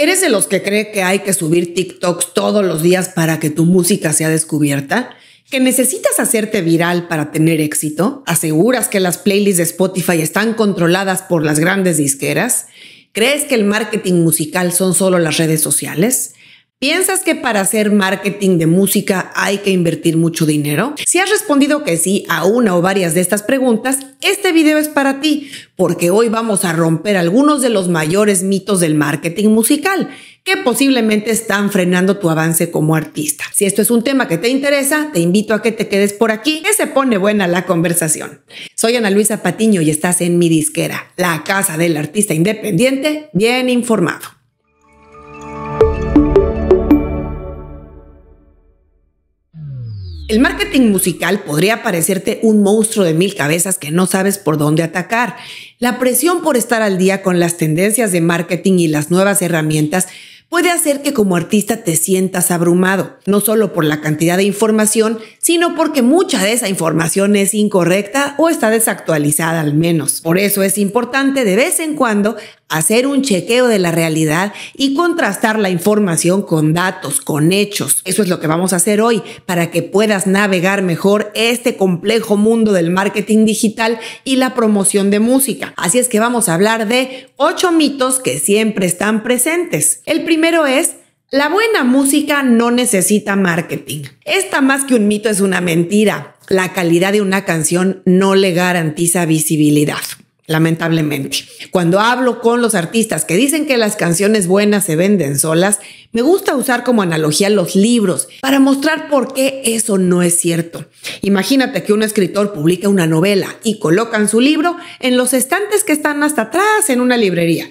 ¿Eres de los que cree que hay que subir TikToks todos los días para que tu música sea descubierta? ¿Que necesitas hacerte viral para tener éxito? ¿Aseguras que las playlists de Spotify están controladas por las grandes disqueras? ¿Crees que el marketing musical son solo las redes sociales? ¿Piensas que para hacer marketing de música hay que invertir mucho dinero? Si has respondido que sí a una o varias de estas preguntas, este video es para ti, porque hoy vamos a romper algunos de los mayores mitos del marketing musical que posiblemente están frenando tu avance como artista. Si esto es un tema que te interesa, te invito a que te quedes por aquí, que se pone buena la conversación. Soy Ana Luisa Patiño y estás en mi disquera, la casa del artista independiente bien informado. El marketing musical podría parecerte un monstruo de mil cabezas que no sabes por dónde atacar. La presión por estar al día con las tendencias de marketing y las nuevas herramientas puede hacer que como artista te sientas abrumado, no solo por la cantidad de información, sino porque mucha de esa información es incorrecta o está desactualizada al menos. Por eso es importante de vez en cuando hacer un chequeo de la realidad y contrastar la información con datos, con hechos. Eso es lo que vamos a hacer hoy para que puedas navegar mejor este complejo mundo del marketing digital y la promoción de música. Así es que vamos a hablar de ocho mitos que siempre están presentes. El primero es, la buena música no necesita marketing. Esta más que un mito es una mentira. La calidad de una canción no le garantiza visibilidad lamentablemente. Cuando hablo con los artistas que dicen que las canciones buenas se venden solas, me gusta usar como analogía los libros para mostrar por qué eso no es cierto. Imagínate que un escritor publica una novela y colocan su libro en los estantes que están hasta atrás en una librería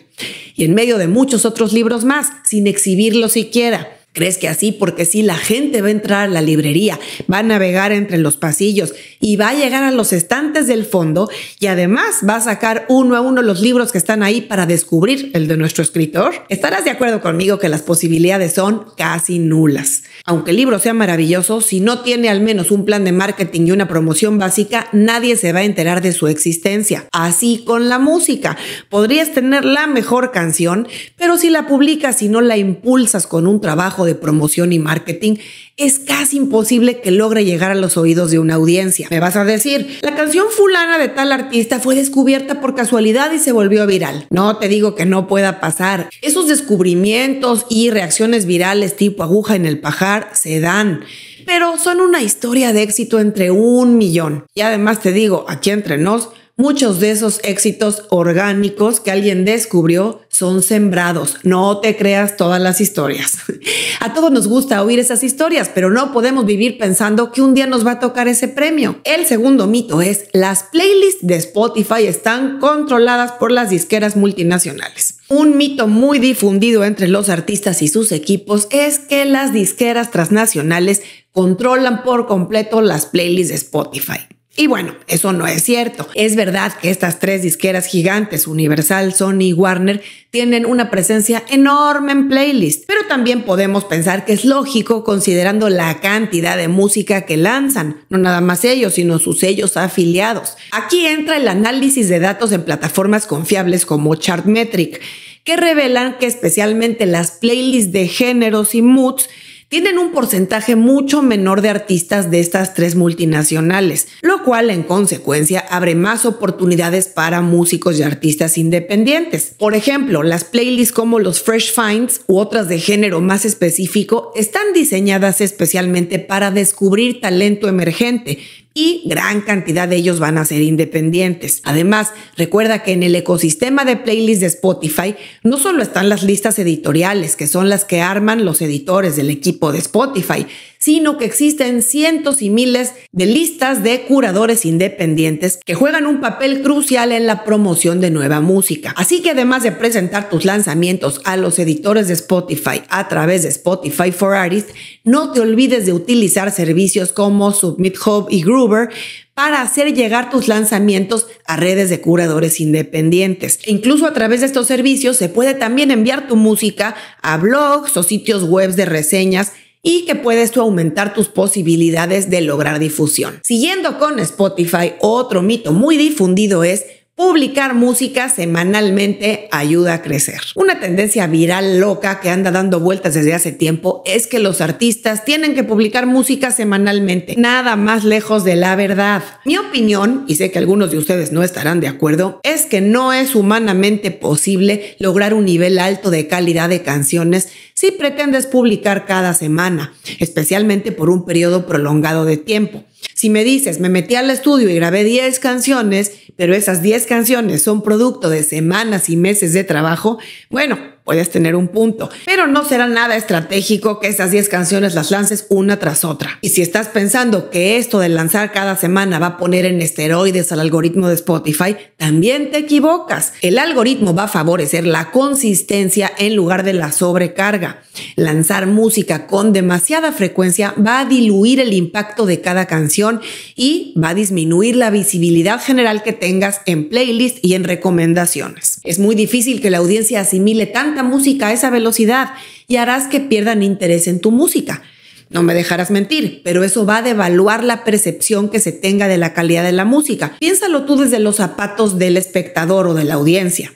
y en medio de muchos otros libros más, sin exhibirlo siquiera. ¿Crees que así? Porque si la gente va a entrar a la librería, va a navegar entre los pasillos y va a llegar a los estantes del fondo y además va a sacar uno a uno los libros que están ahí para descubrir el de nuestro escritor. Estarás de acuerdo conmigo que las posibilidades son casi nulas. Aunque el libro sea maravilloso, si no tiene al menos un plan de marketing y una promoción básica, nadie se va a enterar de su existencia. Así con la música. Podrías tener la mejor canción, pero si la publicas y no la impulsas con un trabajo de promoción y marketing, es casi imposible que logre llegar a los oídos de una audiencia. Me vas a decir, la canción fulana de tal artista fue descubierta por casualidad y se volvió viral. No te digo que no pueda pasar. Esos descubrimientos y reacciones virales tipo aguja en el pajar se dan pero son una historia de éxito entre un millón. Y además te digo, aquí entre nos, Muchos de esos éxitos orgánicos que alguien descubrió son sembrados. No te creas todas las historias. A todos nos gusta oír esas historias, pero no podemos vivir pensando que un día nos va a tocar ese premio. El segundo mito es las playlists de Spotify están controladas por las disqueras multinacionales. Un mito muy difundido entre los artistas y sus equipos es que las disqueras transnacionales controlan por completo las playlists de Spotify. Y bueno, eso no es cierto. Es verdad que estas tres disqueras gigantes, Universal, Sony y Warner, tienen una presencia enorme en playlists, pero también podemos pensar que es lógico considerando la cantidad de música que lanzan, no nada más ellos, sino sus sellos afiliados. Aquí entra el análisis de datos en plataformas confiables como Chartmetric, que revelan que especialmente las playlists de géneros y moods tienen un porcentaje mucho menor de artistas de estas tres multinacionales, lo cual en consecuencia abre más oportunidades para músicos y artistas independientes. Por ejemplo, las playlists como los Fresh Finds u otras de género más específico están diseñadas especialmente para descubrir talento emergente, y gran cantidad de ellos van a ser independientes. Además, recuerda que en el ecosistema de playlists de Spotify no solo están las listas editoriales, que son las que arman los editores del equipo de Spotify, sino que existen cientos y miles de listas de curadores independientes que juegan un papel crucial en la promoción de nueva música. Así que además de presentar tus lanzamientos a los editores de Spotify a través de Spotify for Artists, no te olvides de utilizar servicios como SubmitHub y Groover para hacer llegar tus lanzamientos a redes de curadores independientes. E incluso a través de estos servicios se puede también enviar tu música a blogs o sitios web de reseñas y que puedes aumentar tus posibilidades de lograr difusión. Siguiendo con Spotify, otro mito muy difundido es Publicar música semanalmente ayuda a crecer. Una tendencia viral loca que anda dando vueltas desde hace tiempo es que los artistas tienen que publicar música semanalmente, nada más lejos de la verdad. Mi opinión, y sé que algunos de ustedes no estarán de acuerdo, es que no es humanamente posible lograr un nivel alto de calidad de canciones si pretendes publicar cada semana, especialmente por un periodo prolongado de tiempo. Si me dices, me metí al estudio y grabé 10 canciones, pero esas 10 canciones son producto de semanas y meses de trabajo, bueno, puedes tener un punto, pero no será nada estratégico que esas 10 canciones las lances una tras otra. Y si estás pensando que esto de lanzar cada semana va a poner en esteroides al algoritmo de Spotify, también te equivocas. El algoritmo va a favorecer la consistencia en lugar de la sobrecarga. Lanzar música con demasiada frecuencia va a diluir el impacto de cada canción y va a disminuir la visibilidad general que tengas en playlist y en recomendaciones. Es muy difícil que la audiencia asimile tanto música a esa velocidad y harás que pierdan interés en tu música. No me dejarás mentir, pero eso va a devaluar la percepción que se tenga de la calidad de la música. Piénsalo tú desde los zapatos del espectador o de la audiencia.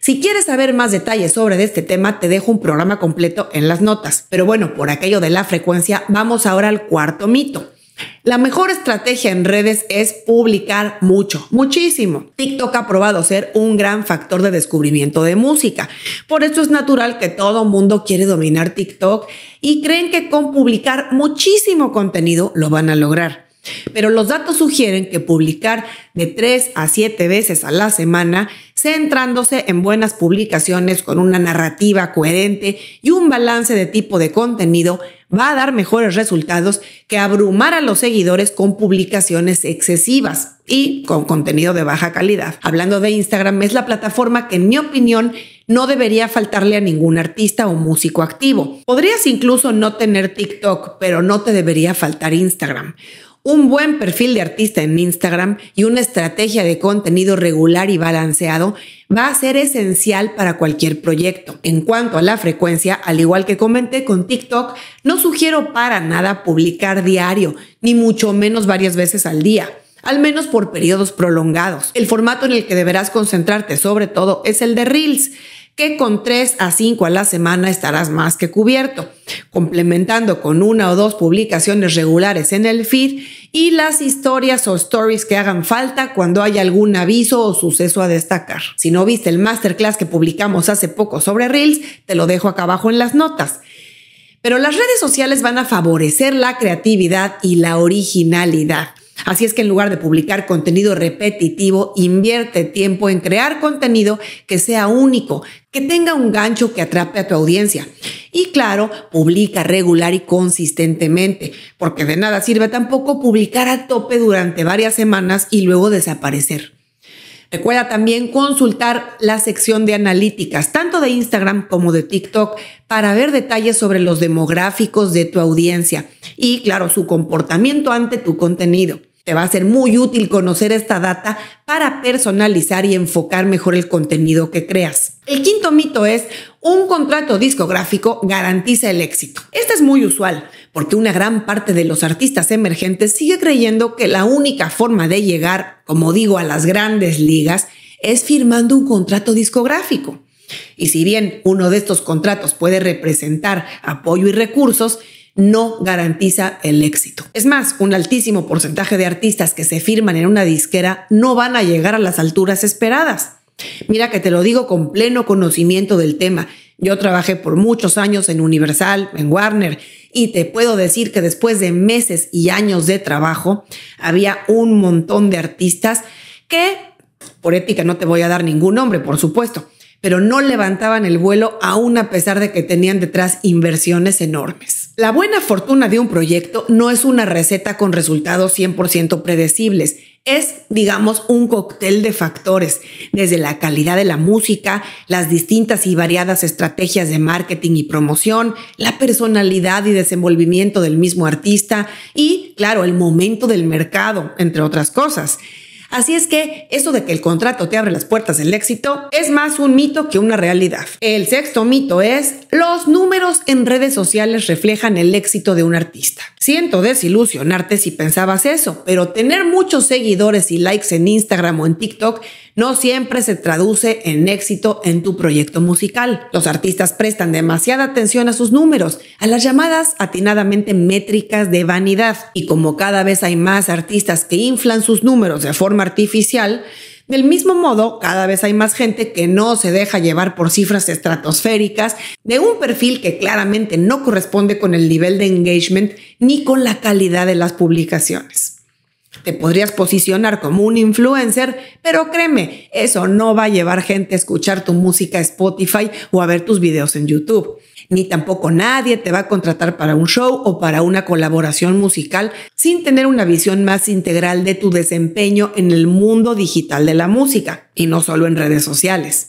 Si quieres saber más detalles sobre este tema, te dejo un programa completo en las notas. Pero bueno, por aquello de la frecuencia, vamos ahora al cuarto mito. La mejor estrategia en redes es publicar mucho, muchísimo. TikTok ha probado ser un gran factor de descubrimiento de música. Por eso es natural que todo mundo quiere dominar TikTok y creen que con publicar muchísimo contenido lo van a lograr. Pero los datos sugieren que publicar de 3 a 7 veces a la semana, centrándose en buenas publicaciones con una narrativa coherente y un balance de tipo de contenido, va a dar mejores resultados que abrumar a los seguidores con publicaciones excesivas y con contenido de baja calidad. Hablando de Instagram, es la plataforma que en mi opinión no debería faltarle a ningún artista o músico activo. Podrías incluso no tener TikTok, pero no te debería faltar Instagram. Un buen perfil de artista en Instagram y una estrategia de contenido regular y balanceado va a ser esencial para cualquier proyecto. En cuanto a la frecuencia, al igual que comenté con TikTok, no sugiero para nada publicar diario, ni mucho menos varias veces al día al menos por periodos prolongados. El formato en el que deberás concentrarte sobre todo es el de Reels que con 3 a 5 a la semana estarás más que cubierto, complementando con una o dos publicaciones regulares en el feed y las historias o stories que hagan falta cuando haya algún aviso o suceso a destacar. Si no viste el masterclass que publicamos hace poco sobre Reels, te lo dejo acá abajo en las notas. Pero las redes sociales van a favorecer la creatividad y la originalidad. Así es que en lugar de publicar contenido repetitivo, invierte tiempo en crear contenido que sea único, que tenga un gancho que atrape a tu audiencia. Y claro, publica regular y consistentemente, porque de nada sirve tampoco publicar a tope durante varias semanas y luego desaparecer. Recuerda también consultar la sección de analíticas, tanto de Instagram como de TikTok, para ver detalles sobre los demográficos de tu audiencia y, claro, su comportamiento ante tu contenido. Te va a ser muy útil conocer esta data para personalizar y enfocar mejor el contenido que creas. El quinto mito es, un contrato discográfico garantiza el éxito. Este es muy usual, porque una gran parte de los artistas emergentes sigue creyendo que la única forma de llegar, como digo, a las grandes ligas es firmando un contrato discográfico. Y si bien uno de estos contratos puede representar apoyo y recursos, no garantiza el éxito. Es más, un altísimo porcentaje de artistas que se firman en una disquera no van a llegar a las alturas esperadas. Mira que te lo digo con pleno conocimiento del tema. Yo trabajé por muchos años en Universal, en Warner, y te puedo decir que después de meses y años de trabajo, había un montón de artistas que, por ética no te voy a dar ningún nombre, por supuesto, pero no levantaban el vuelo aún a pesar de que tenían detrás inversiones enormes. La buena fortuna de un proyecto no es una receta con resultados 100% predecibles, es, digamos, un cóctel de factores, desde la calidad de la música, las distintas y variadas estrategias de marketing y promoción, la personalidad y desenvolvimiento del mismo artista y, claro, el momento del mercado, entre otras cosas. Así es que eso de que el contrato te abre las puertas del éxito es más un mito que una realidad. El sexto mito es, los números en redes sociales reflejan el éxito de un artista. Siento desilusionarte si pensabas eso, pero tener muchos seguidores y likes en Instagram o en TikTok no siempre se traduce en éxito en tu proyecto musical. Los artistas prestan demasiada atención a sus números, a las llamadas atinadamente métricas de vanidad. Y como cada vez hay más artistas que inflan sus números de forma artificial, del mismo modo, cada vez hay más gente que no se deja llevar por cifras estratosféricas de un perfil que claramente no corresponde con el nivel de engagement ni con la calidad de las publicaciones. Te podrías posicionar como un influencer, pero créeme, eso no va a llevar gente a escuchar tu música Spotify o a ver tus videos en YouTube. Ni tampoco nadie te va a contratar para un show o para una colaboración musical sin tener una visión más integral de tu desempeño en el mundo digital de la música y no solo en redes sociales.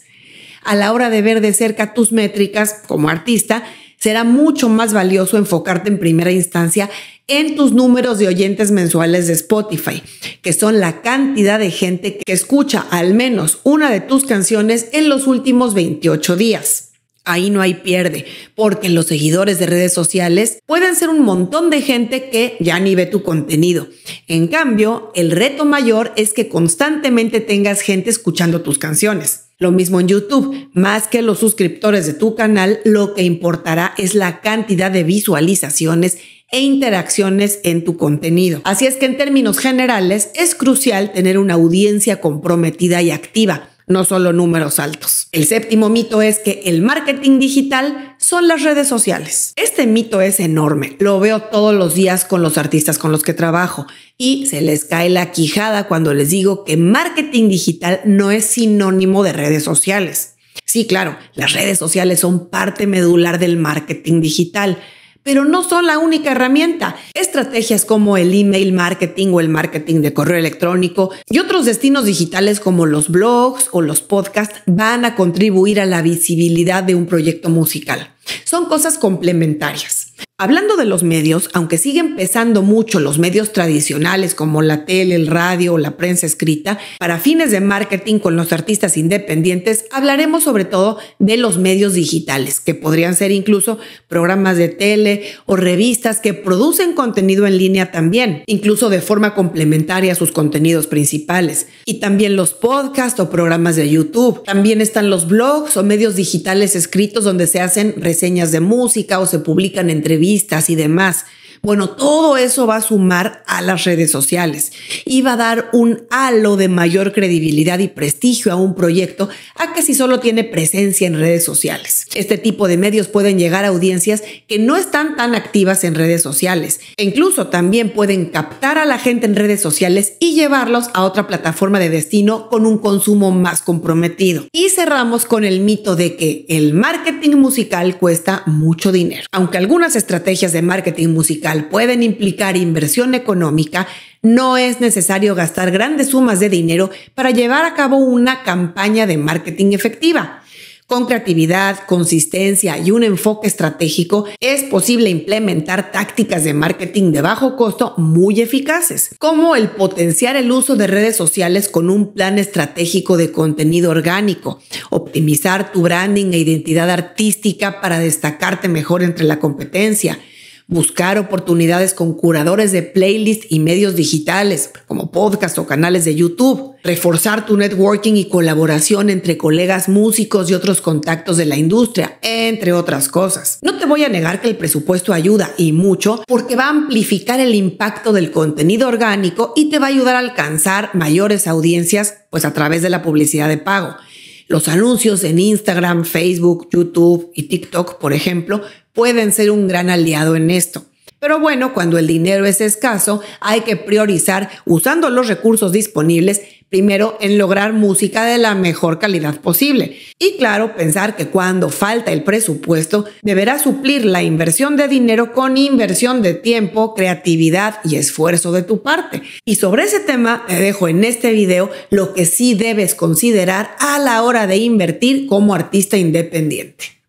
A la hora de ver de cerca tus métricas como artista, será mucho más valioso enfocarte en primera instancia en tus números de oyentes mensuales de Spotify, que son la cantidad de gente que escucha al menos una de tus canciones en los últimos 28 días. Ahí no hay pierde, porque los seguidores de redes sociales pueden ser un montón de gente que ya ni ve tu contenido. En cambio, el reto mayor es que constantemente tengas gente escuchando tus canciones. Lo mismo en YouTube, más que los suscriptores de tu canal, lo que importará es la cantidad de visualizaciones e interacciones en tu contenido. Así es que en términos generales es crucial tener una audiencia comprometida y activa, no solo números altos. El séptimo mito es que el marketing digital son las redes sociales. Este mito es enorme, lo veo todos los días con los artistas con los que trabajo y se les cae la quijada cuando les digo que marketing digital no es sinónimo de redes sociales. Sí, claro, las redes sociales son parte medular del marketing digital, pero no son la única herramienta. Estrategias como el email marketing o el marketing de correo electrónico y otros destinos digitales como los blogs o los podcasts van a contribuir a la visibilidad de un proyecto musical. Son cosas complementarias. Hablando de los medios, aunque siguen pesando mucho los medios tradicionales como la tele, el radio o la prensa escrita, para fines de marketing con los artistas independientes hablaremos sobre todo de los medios digitales, que podrían ser incluso programas de tele o revistas que producen contenido en línea también, incluso de forma complementaria a sus contenidos principales. Y también los podcasts o programas de YouTube. También están los blogs o medios digitales escritos donde se hacen reseñas de música o se publican entrevistas y demás. Bueno, todo eso va a sumar a las redes sociales y va a dar un halo de mayor credibilidad y prestigio a un proyecto a que si solo tiene presencia en redes sociales. Este tipo de medios pueden llegar a audiencias que no están tan activas en redes sociales e incluso también pueden captar a la gente en redes sociales y llevarlos a otra plataforma de destino con un consumo más comprometido. Y cerramos con el mito de que el marketing musical cuesta mucho dinero. Aunque algunas estrategias de marketing musical pueden implicar inversión económica, no es necesario gastar grandes sumas de dinero para llevar a cabo una campaña de marketing efectiva. Con creatividad, consistencia y un enfoque estratégico es posible implementar tácticas de marketing de bajo costo muy eficaces, como el potenciar el uso de redes sociales con un plan estratégico de contenido orgánico, optimizar tu branding e identidad artística para destacarte mejor entre la competencia, buscar oportunidades con curadores de playlists y medios digitales, como podcasts o canales de YouTube, reforzar tu networking y colaboración entre colegas músicos y otros contactos de la industria, entre otras cosas. No te voy a negar que el presupuesto ayuda y mucho porque va a amplificar el impacto del contenido orgánico y te va a ayudar a alcanzar mayores audiencias pues a través de la publicidad de pago. Los anuncios en Instagram, Facebook, YouTube y TikTok, por ejemplo, pueden ser un gran aliado en esto. Pero bueno, cuando el dinero es escaso, hay que priorizar usando los recursos disponibles primero en lograr música de la mejor calidad posible. Y claro, pensar que cuando falta el presupuesto, deberá suplir la inversión de dinero con inversión de tiempo, creatividad y esfuerzo de tu parte. Y sobre ese tema te dejo en este video lo que sí debes considerar a la hora de invertir como artista independiente.